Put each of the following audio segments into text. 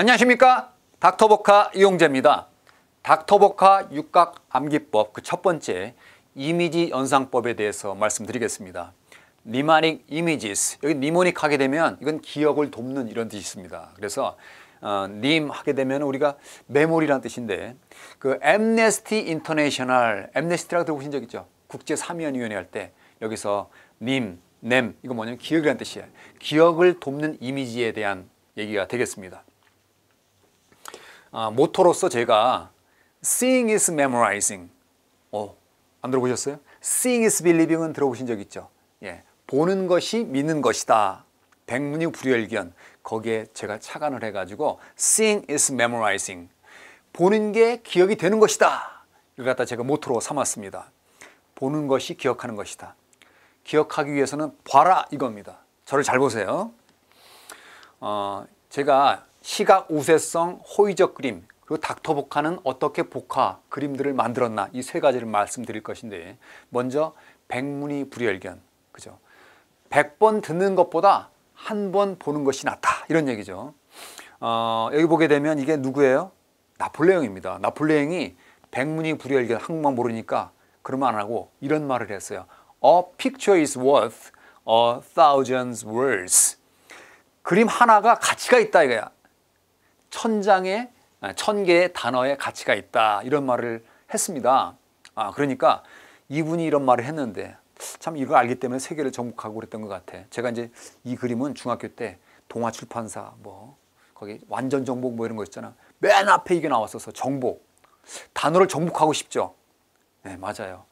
안녕하십니까 닥터보카 이용재입니다 닥터보카 육각암기법 그 첫 번째 이미지 연상법에 대해서 말씀드리겠습니다 리마닉 이미지스 여기 니모닉 하게 되면 이건 기억을 돕는 이런 뜻이 있습니다 그래서 어, 님 하게 되면 우리가 메모리란 뜻인데 그 엠네스티 인터내셔널 엠네스티라고 들어보신 적 있죠 국제 사면위원회 할 때 여기서 님, 냄 이거 뭐냐면 기억이란 뜻이에요 기억을 돕는 이미지에 대한 얘기가 되겠습니다 아, 모토로서 제가 Seeing is memorizing. 어, 안 들어보셨어요? Seeing is believing은 들어보신 적 있죠? 예, 보는 것이 믿는 것이다. 백문이 불여일견. 거기에 제가 착안을 해가지고 Seeing is memorizing. 보는 게 기억이 되는 것이다. 이걸 갖다 제가 모토로 삼았습니다. 보는 것이 기억하는 것이다. 기억하기 위해서는 봐라 이겁니다. 저를 잘 보세요. 어, 제가 시각 우세성, 호의적 그림, 그리고 닥터 복화는 어떻게 복화 그림들을 만들었나 이 세 가지를 말씀드릴 것인데 먼저 백문이 불여일견 그죠? 백 번 듣는 것보다 한 번 보는 것이 낫다 이런 얘기죠. 어, 여기 보게 되면 이게 누구예요? 나폴레옹입니다. 나폴레옹이 백문이 불여일견 한국만 모르니까 그러면 안 하고 이런 말을 했어요. A picture is worth a thousand words. 그림 하나가 가치가 있다 이거야. 천장에 아, 천 개의 단어의 가치가 있다 이런 말을 했습니다. 아 그러니까 이분이 이런 말을 했는데 참 이걸 알기 때문에 세계를 정복하고 그랬던 것 같아. 제가 이제 이 그림은 중학교 때 동화 출판사 뭐 거기 완전 정복 뭐 이런 거 있잖아. 맨 앞에 이게 나왔어서 정복. 단어를 정복하고 싶죠. 네 맞아요.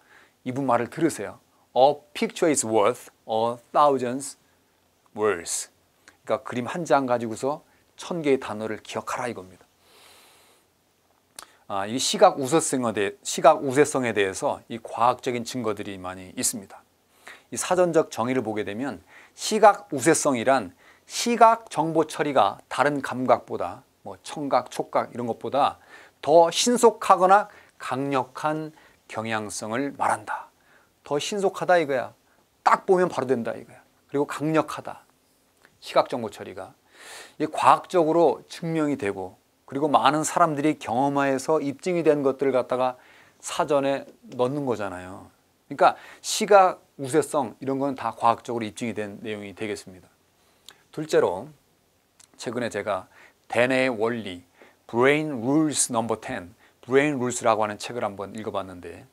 이분 말을 들으세요. A picture is worth a thousand words. 그러니까 그림 한 장 가지고서 천 개의 단어를 기억하라 이겁니다. 아, 이 시각 우세성에, 대해, 시각 우세성에 대해서 이 과학적인 증거들이 많이 있습니다. 이 사전적 정의를 보게 되면 시각 우세성이란 시각 정보 처리가 다른 감각보다 뭐 청각, 촉각 이런 것보다 더 신속하거나 강력한 경향성을 말한다. 더 신속하다 이거야. 딱 보면 바로 된다 이거야. 그리고 강력하다. 시각 정보 처리가. 과학적으로 증명이 되고 그리고 많은 사람들이 경험하여서 입증이 된 것들을 갖다가 사전에 넣는 거잖아요. 그러니까 시각, 우세성 이런 건 다 과학적으로 입증이 된 내용이 되겠습니다. 둘째로 최근에 제가 대뇌의 원리 Brain r u 10 Brain 라고 하는 책을 한번 읽어봤는데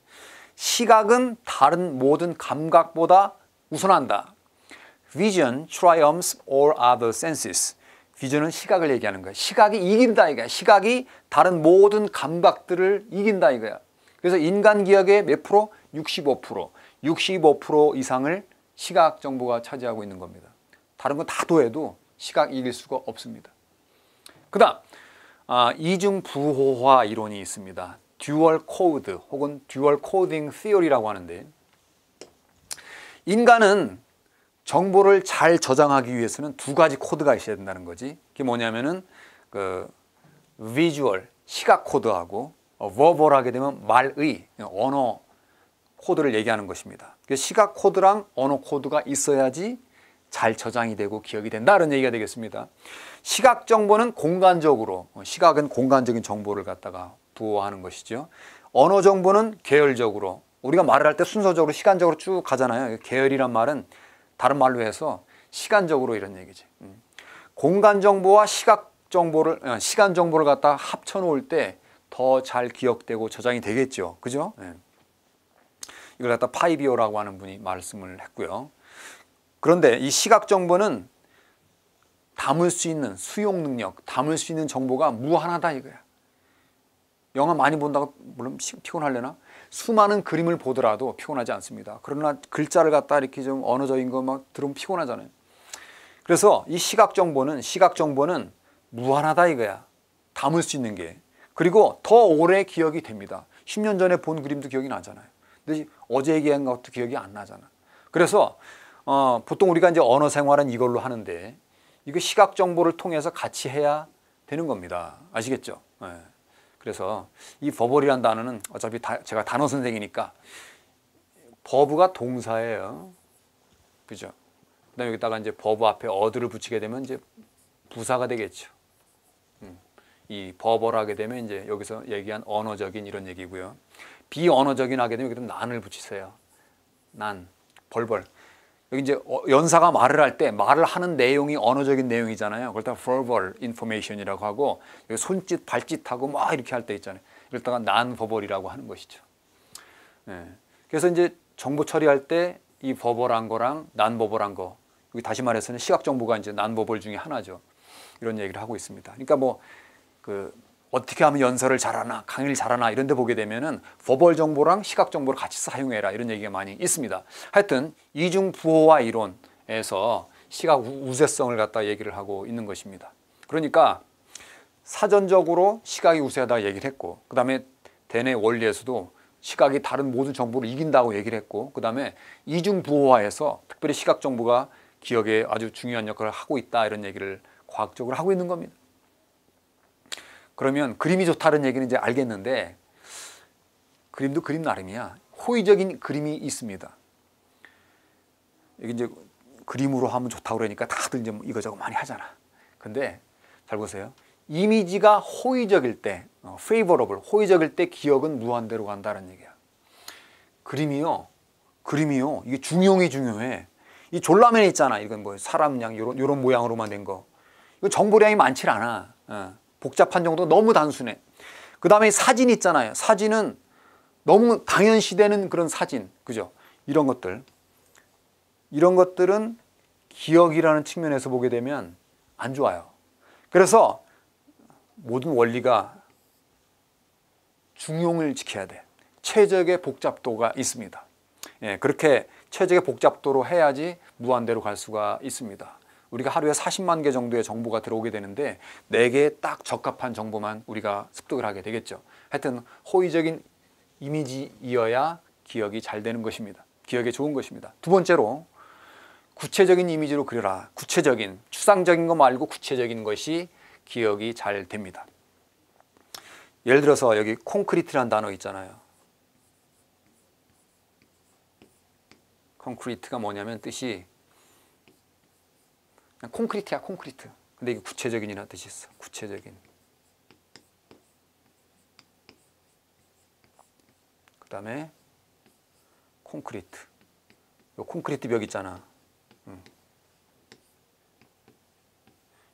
시각은 다른 모든 감각보다 우선한다 vision triumphs all other senses. v i 은 시각을 얘기하는 거야. 시각이 이긴다 이거야. 시각이 다른 모든 감각들을 이긴다 이거야. 그래서 인간 기억의 몇 프로? 65%. 65% 이상을 시각 정보가 차지하고 있는 겁니다. 다른 건다 도해도 시각 이길 수가 없습니다. 그 다음 아, 이중 부호화 이론이 있습니다. 듀얼 코드 혹은 듀얼 코딩 시어리라고 하는데 인간은 정보를 잘 저장하기 위해서는 두 가지 코드가 있어야 된다는 거지. 그게 뭐냐면은 그 비주얼 시각 코드하고 어, 버벌하게 되면 말의 언어 코드를 얘기하는 것입니다. 시각 코드랑 언어 코드가 있어야지 잘 저장이 되고 기억이 된다는 얘기가 되겠습니다. 시각 정보는 공간적으로 어, 시각은 공간적인 정보를 갖다가 부호하는 것이죠. 언어 정보는 계열적으로 우리가 말을 할 때 순서적으로 시간적으로 쭉 가잖아요. 계열이란 말은 다른 말로 해서 시간적으로 이런 얘기지. 음. 공간 정보와 시각 정보를 어, 시간 정보를 갖다 합쳐 놓을 때 더 잘 기억되고 저장이 되겠죠. 그죠? 예. 이걸 갖다 파이비오라고 하는 분이 말씀을 했고요. 그런데 이 시각 정보는 담을 수 있는 수용 능력, 담을 수 있는 정보가 무한하다 이거야. 영화 많이 본다고 물론 피곤하려나 수많은 그림을 보더라도 피곤하지 않습니다. 그러나 글자를 갖다 이렇게 좀 언어적인 거 막 들으면 피곤하잖아요. 그래서 이 시각 정보는 시각 정보는 무한하다 이거야. 담을 수 있는 게. 그리고 더 오래 기억이 됩니다. 10년 전에 본 그림도 기억이 나잖아요. 근데 어제 얘기한 것도 기억이 안 나잖아. 그래서 어, 보통 우리가 이제 언어 생활은 이걸로 하는데 이거 시각 정보를 통해서 같이 해야 되는 겁니다. 아시겠죠? 네. 그래서 이 버벌이란 단어는 어차피 다, 제가 단어 선생이니까 버브가 동사예요. 그죠? 그다음 여기다가 이제 버브 앞에 어드를 붙이게 되면 이제 부사가 되겠죠. 음, 이 버벌 하게 되면 이제 여기서 얘기한 언어적인 이런 얘기고요. 비언어적인 하게 되면 여기다 난을 붙이세요. 난, 벌벌. 여기 이제 어, 연사가 말을 할 때 말을 하는 내용이 언어적인 내용이잖아요. 그걸 다 verbal information이라고 하고 여기 손짓, 발짓하고 막 이렇게 할 때 있잖아요. 이럴다가 non-verbal이라고 하는 것이죠. 네. 그래서 이제 정보 처리할 때이 verbal한 거랑 non-verbal한 거 여기 다시 말해서는 시각 정보가 이제 non-verbal 중에 하나죠. 이런 얘기를 하고 있습니다. 그러니까 뭐그 어떻게 하면 연설을 잘하나 강의를 잘하나 이런 데 보게 되면은 버벌 정보랑 시각 정보를 같이 사용해라 이런 얘기가 많이 있습니다. 하여튼 이중 부호화 이론에서 시각 우세성을 갖다 얘기를 하고 있는 것입니다. 그러니까 사전적으로 시각이 우세하다 얘기를 했고 그 다음에 대뇌 원리에서도 시각이 다른 모든 정보를 이긴다고 얘기를 했고 그 다음에 이중 부호화에서 특별히 시각 정보가 기억에 아주 중요한 역할을 하고 있다 이런 얘기를 과학적으로 하고 있는 겁니다. 그러면 그림이 좋다는 얘기는 이제 알겠는데 그림도 그림 나름이야. 호의적인 그림이 있습니다. 여기 이제 그림으로 하면 좋다 그러니까 다들 이제 뭐 이거저거 많이 하잖아. 근데 잘 보세요. 이미지가 호의적일 때, 어, favorable, 호의적일 때 기억은 무한대로 간다는 얘기야. 그림이요. 그림이요. 이게 중용이 중요해. 이 졸라맨 있잖아. 이건 뭐 사람 양 요런 요런 모양으로만 된 거. 이거 정보량이 많질 않아. 어. 복잡한 정도가 너무 단순해. 그 다음에 사진 있잖아요. 사진은 너무 당연시되는 그런 사진. 그죠? 이런 것들. 이런 것들은 기억이라는 측면에서 보게 되면 안 좋아요. 그래서 모든 원리가 중용을 지켜야 돼. 최적의 복잡도가 있습니다. 예, 그렇게 최적의 복잡도로 해야지 무한대로 갈 수가 있습니다. 우리가 하루에 40만 개 정도의 정보가 들어오게 되는데 4개딱 적합한 정보만 우리가 습득을 하게 되겠죠. 하여튼 호의적인 이미지이어야 기억이 잘 되는 것입니다. 기억에 좋은 것입니다. 두 번째로 구체적인 이미지로 그려라. 구체적인, 추상적인 거 말고 구체적인 것이 기억이 잘 됩니다. 예를 들어서 여기 콘크리트란 단어 있잖아요. 콘크리트가 뭐냐면 뜻이 콘크리트야 콘크리트 근데 이게 구체적인이라 뜻이 있어 구체적인 그 다음에 콘크리트 요 콘크리트 벽 있잖아 음.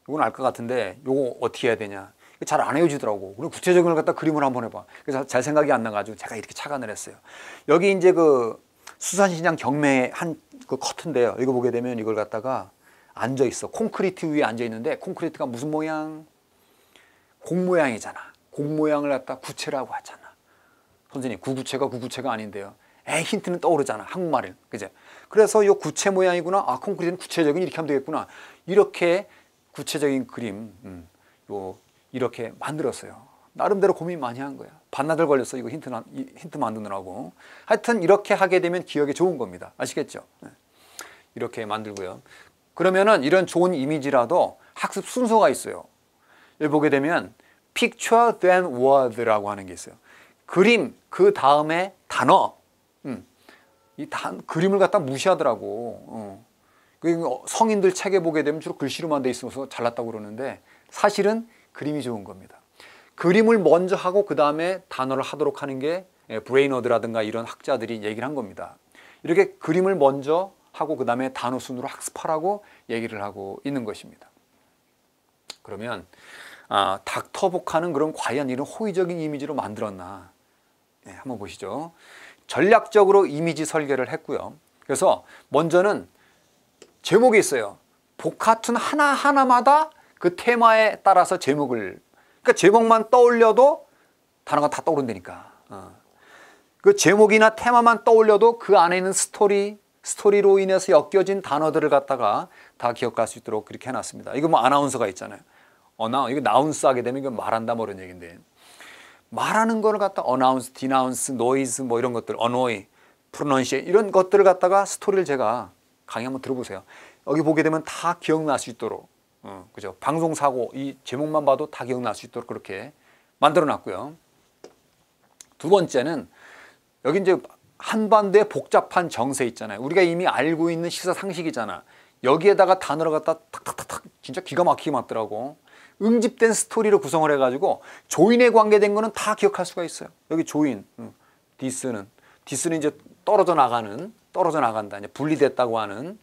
이건 알 것 같은데 요거 어떻게 해야 되냐 잘안 헤어지더라고 우리 구체적인 걸 갖다 그림을 한번 해봐 그래서 잘 생각이 안 나가지고 제가 이렇게 착안을 했어요 여기 이제 그 수산시장 경매 한그 커튼데요 이거 보게 되면 이걸 갖다가 앉아 있어. 콘크리트 위에 앉아 있는데 콘크리트가 무슨 모양? 공 모양이잖아. 공 모양을 갖다 구체라고 하잖아. 선생님, 구구체가 구구체가 아닌데요. 에 힌트는 떠오르잖아. 한국말을 그죠? 그래서 요 구체 모양이구나. 아, 콘크리트는 구체적인 이렇게 하면 되겠구나. 이렇게 구체적인 그림 음, 요 이렇게 만들었어요. 나름대로 고민 많이 한 거야. 반나절 걸렸어. 이거 힌트 힌트 만드느라고. 하여튼 이렇게 하게 되면 기억에 좋은 겁니다. 아시겠죠? 네. 이렇게 만들고요. 그러면은 이런 좋은 이미지라도 학습 순서가 있어요. 여기 보게 되면 picture then word라고 하는 게 있어요. 그림 그 다음에 단어. 음. 이 단, 그림을 갖다 무시하더라고. 어. 그 성인들 책에 보게 되면 주로 글씨로만 돼 있어서 잘났다고 그러는데 사실은 그림이 좋은 겁니다. 그림을 먼저 하고 그 다음에 단어를 하도록 하는 게 예, 브레이너드라든가 이런 학자들이 얘기를 한 겁니다. 이렇게 그림을 먼저 하고 그 다음에 단어 순으로 학습하라고 얘기를 하고 있는 것입니다. 그러면 아, 닥터복하는 그런 과연 이런 호의적인 이미지로 만들었나 네, 한번 보시죠. 전략적으로 이미지 설계를 했고요. 그래서 먼저는 제목이 있어요. 복화툰 하나하나마다 그 테마에 따라서 제목을 그러니까 제목만 떠올려도 단어가 다 떠오른다니까. 어. 그 제목이나 테마만 떠올려도 그 안에 있는 스토리, 스토리로 인해서 엮여진 단어들을 갖다가 다 기억할 수 있도록 그렇게 해놨습니다. 이거 뭐 아나운서가 있잖아요. 어나 이거 나운스 하게 되면 이거 말한다 뭐 이런 얘기인데 말하는 거를 갖다 어나운스, 디나운스, 노이즈 뭐 이런 것들, 어노이, 프로넌시 이런 것들을 갖다가 스토리를 제가 강의 한번 들어보세요. 여기 보게 되면 다 기억날 수 있도록 어, 그죠? 방송 사고 이 제목만 봐도 다 기억날 수 있도록 그렇게 만들어놨고요. 두 번째는 여기 이제 한반도의 복잡한 정세 있잖아요. 우리가 이미 알고 있는 시사 상식이잖아. 여기에다가 단어를 갖다 탁탁탁탁 진짜 기가 막히게 맞더라고. 응집된 스토리로 구성을 해가지고 조인에 관계된 거는 다 기억할 수가 있어요. 여기 조인, 음, 디스는 디스는 이제 떨어져 나가는 떨어져 나간다. 이제 분리됐다고 하는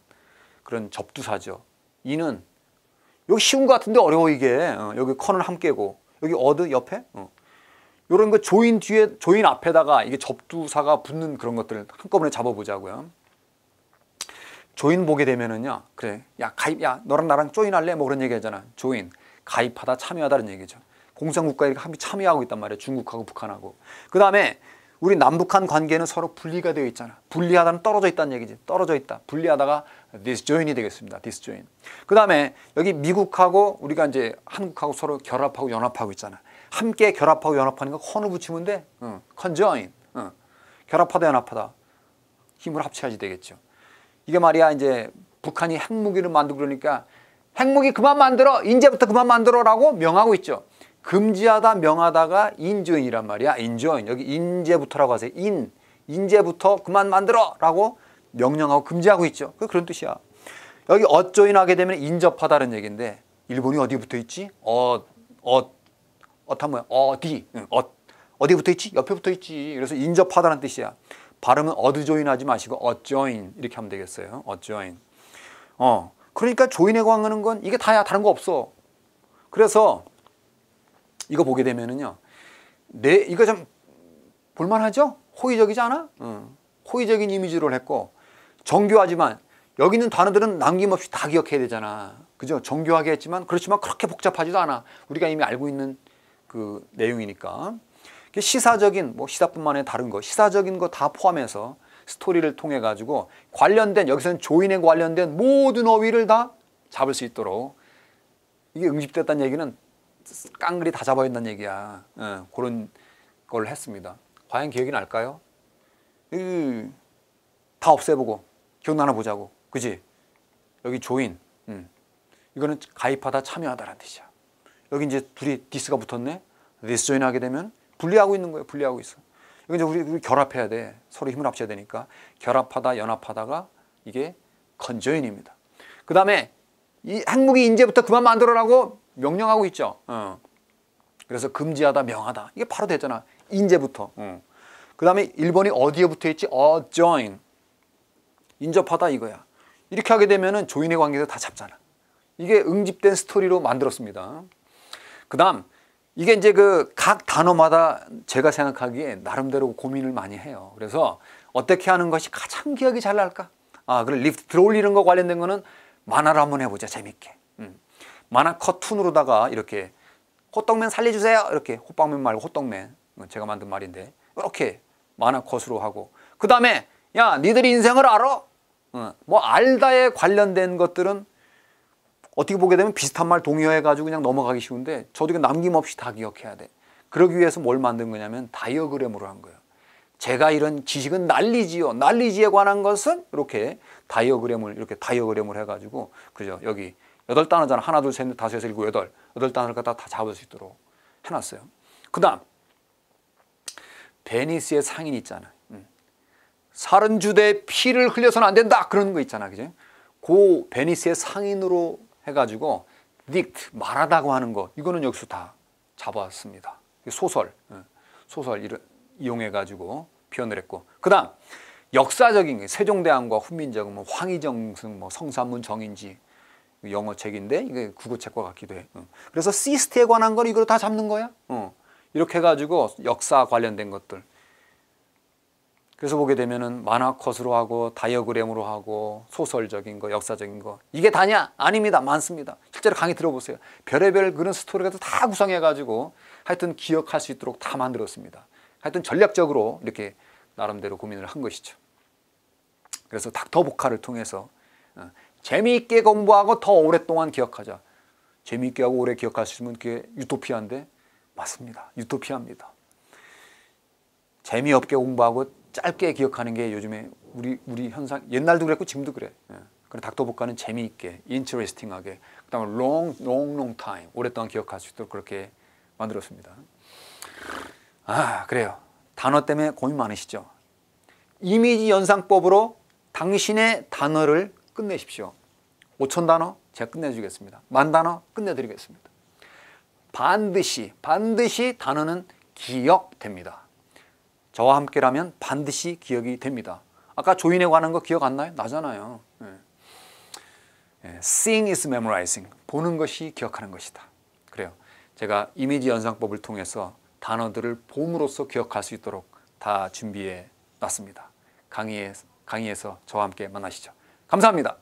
그런 접두사죠. 이는 여기 쉬운 것 같은데 어려워 이게. 어, 여기 커는 함께고 여기 어드 옆에 어. 이런 거 조인 뒤에 조인 앞에다가 이게 접두사가 붙는 그런 것들을 한꺼번에 잡아보자고요. 조인 보게 되면은요, 그래, 야 가입, 야 너랑 나랑 조인할래? 뭐 그런 얘기하잖아. 조인, 가입하다 참여하다는 얘기죠. 공산국가에 함께 참여하고 있단 말이에요. 중국하고 북한하고. 그 다음에 우리 남북한 관계는 서로 분리가 되어 있잖아. 분리하다는 떨어져 있다는 얘기지. 떨어져 있다. 분리하다가 disjoin이 되겠습니다. disjoin. 그 다음에 여기 미국하고 우리가 이제 한국하고 서로 결합하고 연합하고 있잖아. 함께 결합하고 연합하는 거 헌을 붙이면 돼. 응. 컨저 n j 응. 결합하다 연합하다. 힘을 합쳐야지 되겠죠. 이게 말이야 이제 북한이 핵무기를 만들고 그러니까 핵무기 그만 만들어. 인제부터 그만 만들어라고 명하고 있죠. 금지하다 명하다가 인조인이란 말이야. 인조인. 여기 인제부터라고 하세요. 인. 인제부터 그만 만들어라고 명령하고 금지하고 있죠. 그 그런 뜻이야. 여기 어조인 하게 되면 인접하다는 얘기인데 일본이 어디 부터 있지? 어, 어엇 하면 어디, 어, 어디 붙어 있지? 옆에 붙어 있지. 그래서 인접하다는 뜻이야. 발음은 어드 조인하지 마시고 어조인 이렇게 하면 되겠어요. 어조인. 어. 그러니까 조인에 관하는 건 이게 다야. 다른 거 없어. 그래서 이거 보게 되면은요. 내 이거 좀 볼만하죠? 호의적이지 않아? 응. 호의적인 이미지로 했고 정교하지만 여기 있는 단어들은 남김없이 다 기억해야 되잖아. 그죠? 정교하게 했지만 그렇지만 그렇게 복잡하지도 않아. 우리가 이미 알고 있는 그 내용이니까 시사적인 뭐 시사뿐만 아니라 다른 거 시사적인 거 다 포함해서 스토리를 통해 가지고 관련된 여기서는 조인에 관련된 모든 어휘를 다 잡을 수 있도록 이게 응집됐다는 얘기는 깡그리 다 잡아야 된다는 얘기야 예, 그런 걸 했습니다 과연 기억이 날까요? 다 없애보고 기억나나 보자고 그지? 여기 조인 음. 이거는 가입하다 참여하다라는 뜻이야 여기 이제 둘이 디스가 붙었네. 디스조인 하게 되면 분리하고 있는 거예요. 분리하고 있어. 여기 이제 우리, 우리 결합해야 돼. 서로 힘을 합쳐야 되니까. 결합하다, 연합하다가 이게 건조인입니다. 그 다음에 이 항목이 이제부터 그만 만들어라고 명령하고 있죠. 어. 그래서 금지하다, 명하다. 이게 바로 됐잖아. 이제부터. 어. 그 다음에 1번이 어디에 붙어있지? a 어, d j 인접하다 이거야. 이렇게 하게 되면 은 조인의 관계도 다 잡잖아. 이게 응집된 스토리로 만들었습니다. 그 다음 이게 이제 그 각 단어마다 제가 생각하기에 나름대로 고민을 많이 해요. 그래서 어떻게 하는 것이 가장 기억이 잘 날까? 아, 그럼 리프트 들어올리는 거 관련된 거는 만화를 한번 해보자. 재밌게. 음. 만화 커툰으로다가 이렇게 호떡맨 살려주세요. 이렇게 호빵맨 말고 호떡맨. 뭐 제가 만든 말인데. 이렇게 만화 컷으로 하고. 그 다음에 야, 니들이 인생을 알아? 어, 뭐 알다에 관련된 것들은 어떻게 보게 되면 비슷한 말 동의해가지고 그냥 넘어가기 쉬운데 저도 이거 남김없이 다 기억해야 돼. 그러기 위해서 뭘 만든 거냐면 다이어그램으로 한 거예요. 제가 이런 지식은 난리지요. 난리지에 관한 것은 이렇게 다이어그램을 이렇게 다이어그램을 해가지고 그죠 여기 여덟 단어잖아 하나 둘 셋 넷 다섯 여섯 일곱 여덟 여덟 단어를 갖다 다 잡을 수 있도록 해놨어요. 그다음 베니스의 상인 있잖아. 음. 살은 주대 피를 흘려서는 안 된다 그런 거 있잖아, 그죠? 고 베니스의 상인으로 해가지고 dict 말하다고 하는 거 이거는 여기서 다잡아왔습니다 소설 예. 소설 이런 이용해가지고 표현을 했고 그다음 역사적인 세종대왕과 훈민정음, 뭐 황희정승, 뭐 성산문 정인지 영어 책인데 이게 국어 책과 같기도 해. 응. 그래서 시스트에 관한 걸 이걸 다 잡는 거야. 응. 어. 이렇게 해가지고 역사 관련된 것들. 그래서 보게 되면은 만화 컷으로 하고 다이어그램으로 하고 소설적인 거 역사적인 거 이게 다냐? 아닙니다 많습니다 실제로 강의 들어보세요 별의별 그런 스토리가 다 구성해 가지고 하여튼 기억할 수 있도록 다 만들었습니다 하여튼 전략적으로 이렇게 나름대로 고민을 한 것이죠 그래서 닥터 보카를 통해서 어, 재미있게 공부하고 더 오랫동안 기억하자 재미있게 하고 오래 기억할 수 있으면 그게 유토피아인데 맞습니다 유토피아입니다 재미없게 공부하고 짧게 기억하는 게 요즘에 우리 우리 현상 옛날도 그랬고 지금도 그래. 예. 그런 닥터볶아는 재미있게, 인터레스팅하게, 그다음 long, long, long time 오랫동안 기억할 수 있도록 그렇게 만들었습니다. 아 그래요. 단어 때문에 고민 많으시죠. 이미지 연상법으로 당신의 단어를 끝내십시오. 5천 단어 제가 끝내주겠습니다. 만 단어 끝내드리겠습니다. 반드시 반드시 단어는 기억됩니다. 저와 함께라면 반드시 기억이 됩니다. 아까 조인에 관한 거 기억 안 나요? 나잖아요. 예. 예. Seeing is memorizing. 보는 것이 기억하는 것이다. 그래요. 제가 이미지 연상법을 통해서 단어들을 봄으로써 기억할 수 있도록 다 준비해 놨습니다. 강의에, 강의에서 저와 함께 만나시죠. 감사합니다.